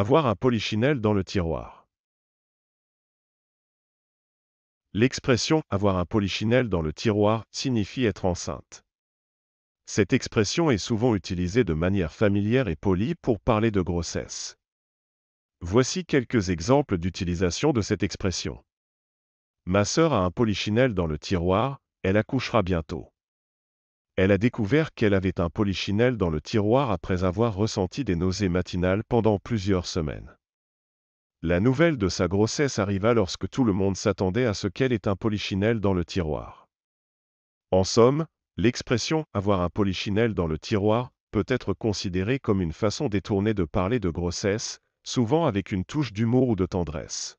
Avoir un polichinelle dans le tiroir. L'expression avoir un polichinelle dans le tiroir signifie être enceinte. Cette expression est souvent utilisée de manière familière et polie pour parler de grossesse. Voici quelques exemples d'utilisation de cette expression. Ma sœur a un polichinelle dans le tiroir, elle accouchera bientôt. Elle a découvert qu'elle avait un polichinelle dans le tiroir après avoir ressenti des nausées matinales pendant plusieurs semaines. La nouvelle de sa grossesse arriva lorsque tout le monde s'attendait à ce qu'elle ait un polichinelle dans le tiroir. En somme, l'expression « avoir un polichinelle dans le tiroir » peut être considérée comme une façon détournée de parler de grossesse, souvent avec une touche d'humour ou de tendresse.